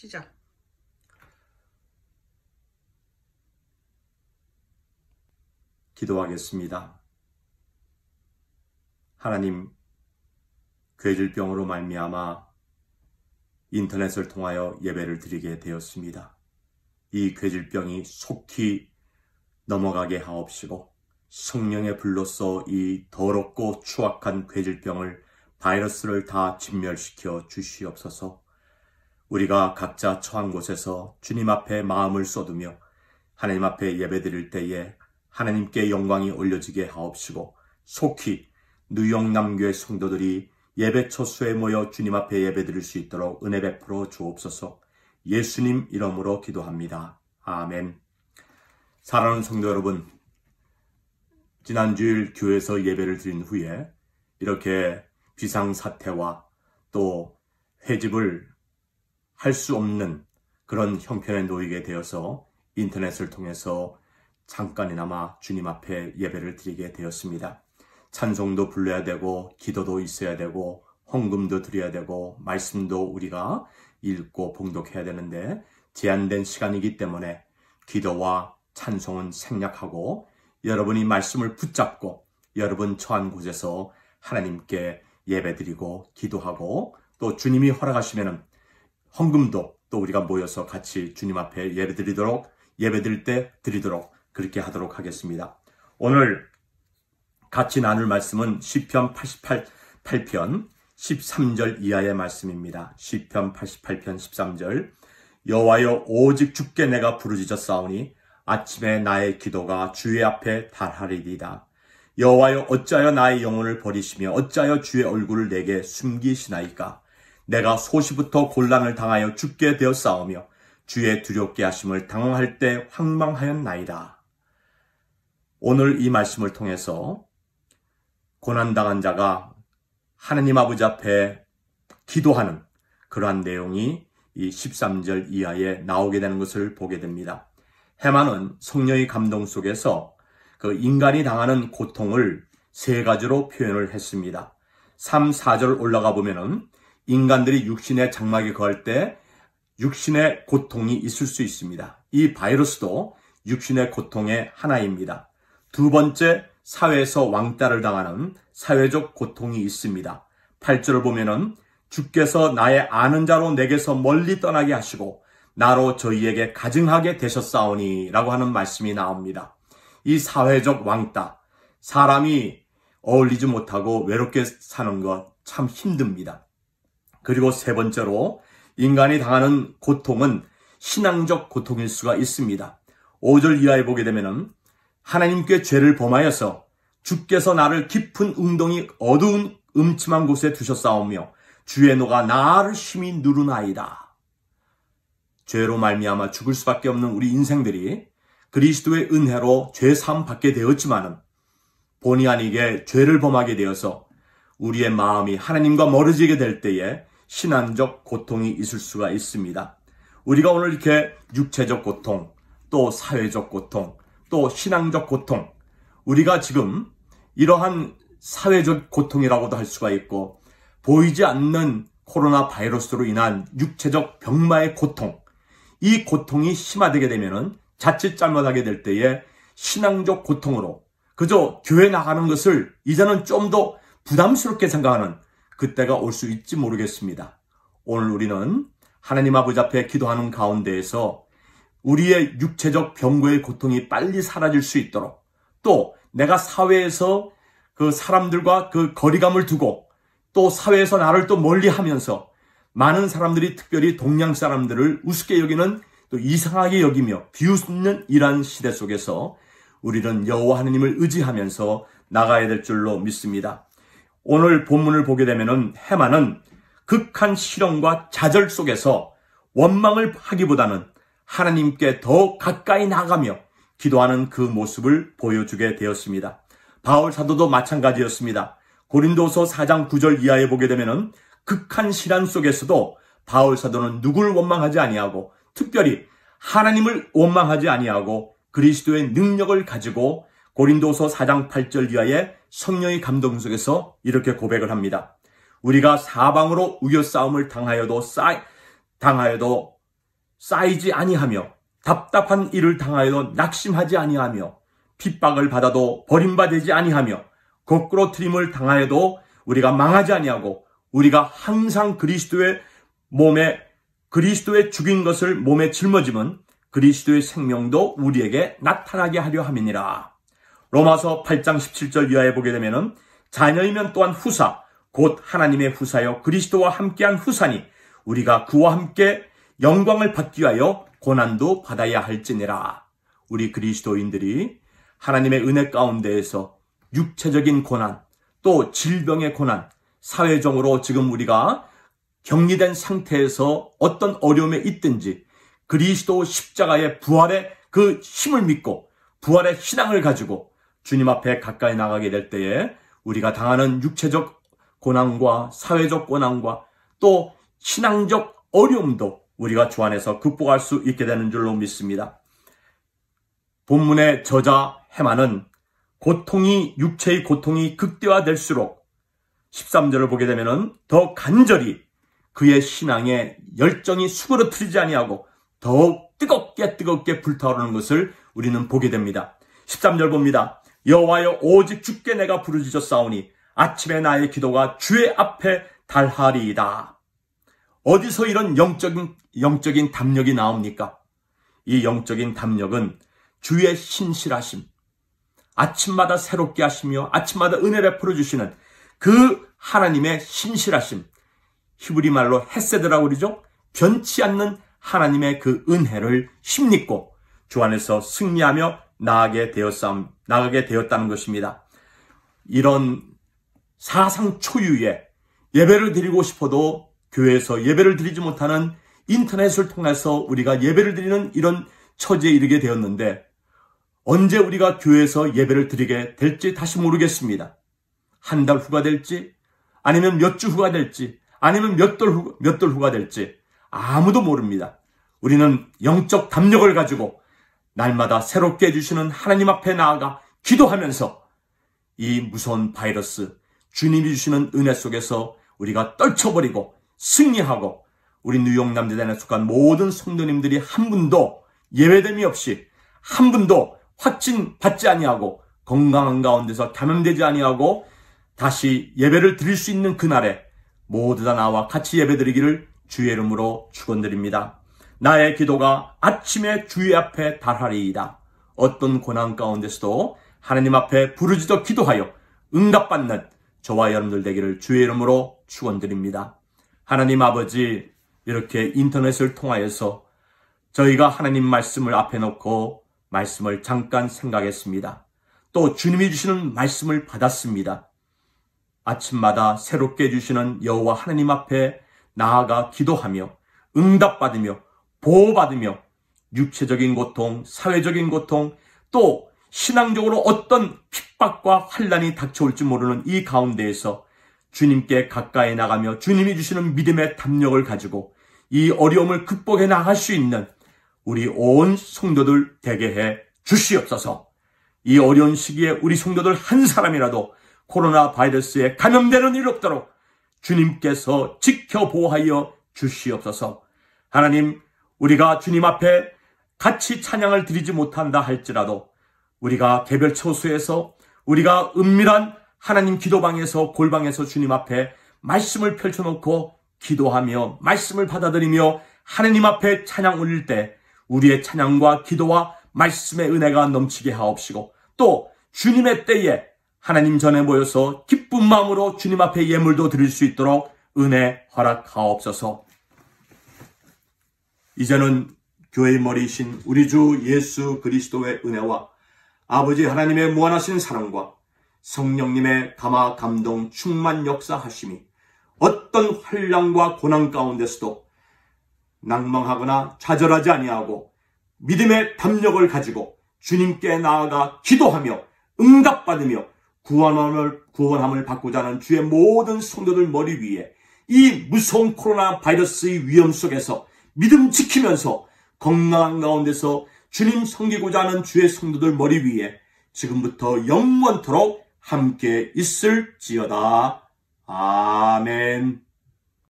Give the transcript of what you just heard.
시작 기도하겠습니다. 하나님, 괴질병으로 말미암아 인터넷을 통하여 예배를 드리게 되었습니다. 이 괴질병이 속히 넘어가게 하옵시고 성령의 불로서 이 더럽고 추악한 괴질병을 바이러스를 다 진멸시켜 주시옵소서 우리가 각자 처한 곳에서 주님 앞에 마음을 쏟으며 하나님 앞에 예배드릴 때에 하나님께 영광이 올려지게 하옵시고 속히 누영남교의 성도들이 예배 처수에 모여 주님 앞에 예배드릴 수 있도록 은혜 베풀어 주옵소서. 예수님 이름으로 기도합니다. 아멘. 사랑하는 성도 여러분, 지난 주일 교회에서 예배를 드린 후에 이렇게 비상사태와 또 회집을 할수 없는 그런 형편에 놓이게 되어서 인터넷을 통해서 잠깐이나마 주님 앞에 예배를 드리게 되었습니다. 찬송도 불러야 되고 기도도 있어야 되고 헌금도 드려야 되고 말씀도 우리가 읽고 봉독해야 되는데 제한된 시간이기 때문에 기도와 찬송은 생략하고 여러분이 말씀을 붙잡고 여러분 처한 곳에서 하나님께 예배드리고 기도하고 또 주님이 허락하시면 헌금도 또 우리가 모여서 같이 주님 앞에 예배 드리도록 예배 드릴 때 드리도록 그렇게 하도록 하겠습니다. 오늘 같이 나눌 말씀은 시편 88, 편 13절 이하의 말씀입니다. 시편 88편 13절 여호와여 오직 죽게 내가 부르짖었사오니 아침에 나의 기도가 주의 앞에 달하리이다 여호와여 어찌하여 나의 영혼을 버리시며 어찌하여 주의 얼굴을 내게 숨기시나이까 내가 소시부터 곤란을 당하여 죽게 되었사오며 주의 두렵게 하심을 당할 황때 황망하였나이다. 오늘 이 말씀을 통해서 고난당한 자가 하느님 아버지 앞에 기도하는 그러한 내용이 이 13절 이하에 나오게 되는 것을 보게 됩니다. 해마는 성령의 감동 속에서 그 인간이 당하는 고통을 세 가지로 표현을 했습니다. 3, 4절 올라가 보면은 인간들이 육신의 장막에 걸 때 육신의 고통이 있을 수 있습니다. 이 바이러스도 육신의 고통의 하나입니다. 두 번째, 사회에서 왕따를 당하는 사회적 고통이 있습니다. 8절을 보면은 주께서 나의 아는 자로 내게서 멀리 떠나게 하시고 나로 저희에게 가증하게 되셨사오니 라고 하는 말씀이 나옵니다. 이 사회적 왕따, 사람이 어울리지 못하고 외롭게 사는 것 참 힘듭니다. 그리고 세 번째로 인간이 당하는 고통은 신앙적 고통일 수가 있습니다. 5절 이하에 보게 되면 하나님께 죄를 범하여서 주께서 나를 깊은 웅덩이 어두운 음침한 곳에 두셨사오며 주의 노가 나를 심히 누르나이다. 죄로 말미암아 죽을 수밖에 없는 우리 인생들이 그리스도의 은혜로 죄삼 받게 되었지만은 본의 아니게 죄를 범하게 되어서 우리의 마음이 하나님과 멀어지게 될 때에 신앙적 고통이 있을 수가 있습니다. 우리가 오늘 이렇게 육체적 고통, 또 사회적 고통, 또 신앙적 고통, 우리가 지금 이러한 사회적 고통이라고도 할 수가 있고, 보이지 않는 코로나 바이러스로 인한 육체적 병마의 고통, 이 고통이 심화되게 되면은 자칫 잘못하게 될 때에 신앙적 고통으로 그저 교회 나가는 것을 이제는 좀 더 부담스럽게 생각하는 그때가 올 수 있지 모르겠습니다. 오늘 우리는 하나님 아버지 앞에 기도하는 가운데에서 우리의 육체적 병고의 고통이 빨리 사라질 수 있도록 또 내가 사회에서 그 사람들과 그 거리감을 두고 또 사회에서 나를 또 멀리 하면서 많은 사람들이 특별히 동양 사람들을 우습게 여기는 또 이상하게 여기며 비웃는 이러 시대 속에서 우리는 여호와 하나님을 의지하면서 나가야 될 줄로 믿습니다. 오늘 본문을 보게 되면은 해마는 극한 실험과 좌절 속에서 원망을 하기보다는 하나님께 더 가까이 나가며 기도하는 그 모습을 보여주게 되었습니다. 바울 사도도 마찬가지였습니다. 고린도서 4장 9절 이하에 보게 되면 극한 실란 속에서도 바울 사도는 누굴 원망하지 아니하고 특별히 하나님을 원망하지 아니하고 그리스도의 능력을 가지고 고린도서 4장 8절 이하에 성령의 감동 속에서 이렇게 고백을 합니다. 우리가 사방으로 우겨 싸움을 당하여도 쌓 당하여도 쌓이지 아니하며 답답한 일을 당하여도 낙심하지 아니하며 핍박을 받아도 버림받지 아니하며 거꾸로 트림을 당하여도 우리가 망하지 아니하고 우리가 항상 그리스도의 몸에 그리스도의 죽인 것을 몸에 짊어짐은 그리스도의 생명도 우리에게 나타나게 하려 함이니라. 로마서 8장 17절 이하에 보게 되면은 자녀이면 또한 후사, 곧 하나님의 후사여 그리스도와 함께한 후사니 우리가 그와 함께 영광을 받기 위하여 고난도 받아야 할지니라. 우리 그리스도인들이 하나님의 은혜 가운데에서 육체적인 고난, 또 질병의 고난, 사회적으로 지금 우리가 격리된 상태에서 어떤 어려움에 있든지 그리스도 십자가의 부활의 그 힘을 믿고 부활의 신앙을 가지고 주님 앞에 가까이 나가게 될 때에 우리가 당하는 육체적 고난과 사회적 고난과 또 신앙적 어려움도 우리가 주 안에서 극복할 수 있게 되는 줄로 믿습니다. 본문의 저자 해마는 고통이 육체의 고통이 극대화될수록 13절을 보게 되면더 간절히 그의 신앙에 열정이 수그러트리지 아니하고 더욱 뜨겁게 뜨겁게 불타오르는 것을 우리는 보게 됩니다. 13절 봅니다. 여호와여 오직 주께 내가 부르짖어 싸우니 아침에 나의 기도가 주의 앞에 달하리이다. 어디서 이런 영적인 영적인 담력이 나옵니까? 이 영적인 담력은 주의 신실하심, 아침마다 새롭게 하시며 아침마다 은혜를 풀어주시는 그 하나님의 신실하심, 히브리 말로 헤세드라고 그러죠? 변치 않는 하나님의 그 은혜를 힘입고 주 안에서 승리하며 나가게 되었음, 나가게 되었다는 것입니다. 이런 사상 초유의 예배를 드리고 싶어도 교회에서 예배를 드리지 못하는 인터넷을 통해서 우리가 예배를 드리는 이런 처지에 이르게 되었는데 언제 우리가 교회에서 예배를 드리게 될지 다시 모르겠습니다. 한 달 후가 될지 아니면 몇 주 후가 될지 아니면 몇달몇돌 후가 될지 아무도 모릅니다. 우리는 영적 담력을 가지고 날마다 새롭게 해주시는 하나님 앞에 나아가 기도하면서 이 무서운 바이러스 주님이 주시는 은혜 속에서 우리가 떨쳐버리고 승리하고 우리 뉴욕 남자단에 속한 모든 성도님들이 한 분도 예외됨이 없이 한 분도 확진 받지 아니하고 건강한 가운데서 감염되지 아니하고 다시 예배를 드릴 수 있는 그날에 모두 다 나와 같이 예배드리기를 주의 이름으로 축원드립니다. 나의 기도가 아침에 주의 앞에 달하리이다. 어떤 고난 가운데서도 하나님 앞에 부르짖어 기도하여 응답받는 저와 여러분들 되기를 주의 이름으로 축원드립니다. 하나님 아버지 이렇게 인터넷을 통하여서 저희가 하나님 말씀을 앞에 놓고 말씀을 잠깐 생각했습니다. 또 주님이 주시는 말씀을 받았습니다. 아침마다 새롭게 주시는 여호와 하나님 앞에 나아가 기도하며 응답받으며 보호받으며 육체적인 고통, 사회적인 고통, 또 신앙적으로 어떤 핍박과 환란이 닥쳐올지 모르는 이 가운데에서 주님께 가까이 나가며 주님이 주시는 믿음의 담력을 가지고 이 어려움을 극복해 나갈 수 있는 우리 온 성도들 되게 해 주시옵소서. 이 어려운 시기에 우리 성도들 한 사람이라도 코로나 바이러스에 감염되는 일 없도록 주님께서 지켜보하여 주시옵소서. 하나님 우리가 주님 앞에 같이 찬양을 드리지 못한다 할지라도 우리가 개별 초소에서 우리가 은밀한 하나님 기도방에서 골방에서 주님 앞에 말씀을 펼쳐놓고 기도하며 말씀을 받아들이며 하나님 앞에 찬양 올릴 때 우리의 찬양과 기도와 말씀의 은혜가 넘치게 하옵시고 또 주님의 때에 하나님 전에 모여서 기쁜 마음으로 주님 앞에 예물도 드릴 수 있도록 은혜 허락하옵소서. 이제는 교회의 머리이신 우리 주 예수 그리스도의 은혜와 아버지 하나님의 무한하신 사랑과 성령님의 감화 감동 충만 역사하심이 어떤 환란과 고난 가운데서도 낭망하거나 좌절하지 아니하고 믿음의 담력을 가지고 주님께 나아가 기도하며 응답받으며 구원함을, 구원함을 받고자 하는 주의 모든 성도들 머리 위에 이 무서운 코로나 바이러스의 위험 속에서 믿음 지키면서 건강한 가운데서 주님 섬기고자 하는 주의 성도들 머리 위에 지금부터 영원토록 함께 있을지어다. 아멘.